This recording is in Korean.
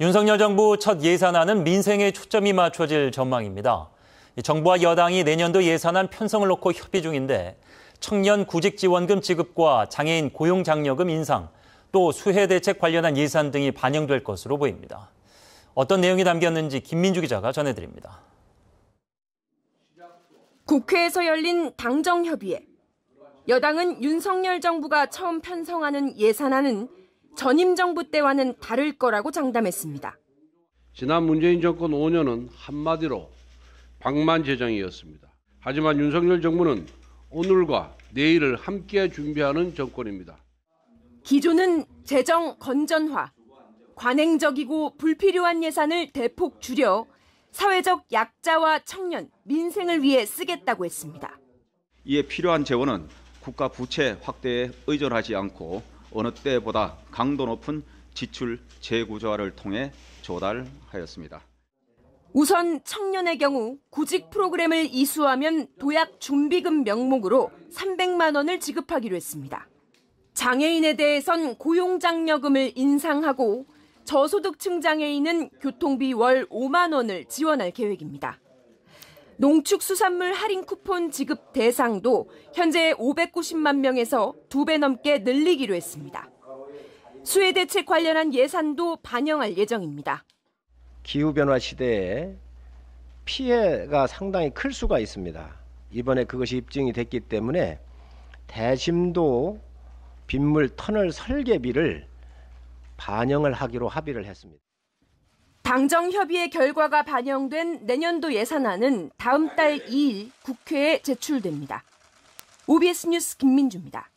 윤석열 정부 첫 예산안은 민생에 초점이 맞춰질 전망입니다. 정부와 여당이 내년도 예산안 편성을 놓고 협의 중인데 청년 구직 지원금 지급과 장애인 고용 장려금 인상, 또 수혜 대책 관련한 예산 등이 반영될 것으로 보입니다. 어떤 내용이 담겼는지 김민주 기자가 전해드립니다. 국회에서 열린 당정협의회. 여당은 윤석열 정부가 처음 편성하는 예산안은 전임 정부 때와는 다를 거라고 장담했습니다. 지난 문재인 정권 5년은 한마디로 방만 재정이었습니다. 하지만 윤석열 정부는 오늘과 내일을 함께 준비하는 정권입니다. 기존은 재정 건전화, 관행적이고 불필요한 예산을 대폭 줄여 사회적 약자와 청년, 민생을 위해 쓰겠다고 했습니다. 이에 필요한 재원은 국가 부채 확대에 의존하지 않고 어느 때보다 강도 높은 지출 재구조화를 통해 조달하였습니다. 우선 청년의 경우 구직 프로그램을 이수하면 도약 준비금 명목으로 300만 원을 지급하기로 했습니다. 장애인에 대해선 고용장려금을 인상하고 저소득층 장애인은 교통비 월 5만 원을 지원할 계획입니다. 농축수산물 할인 쿠폰 지급 대상도 현재 590만 명에서 두 배 넘게 늘리기로 했습니다. 수해 대책 관련한 예산도 반영할 예정입니다. 기후변화 시대에 피해가 상당히 클 수가 있습니다. 이번에 그것이 입증이 됐기 때문에 대심도 빗물 터널 설계비를 반영을 하기로 합의를 했습니다. 당정 협의의 결과가 반영된 내년도 예산안은 다음 달 2일 국회에 제출됩니다. OBS 뉴스 김민주입니다.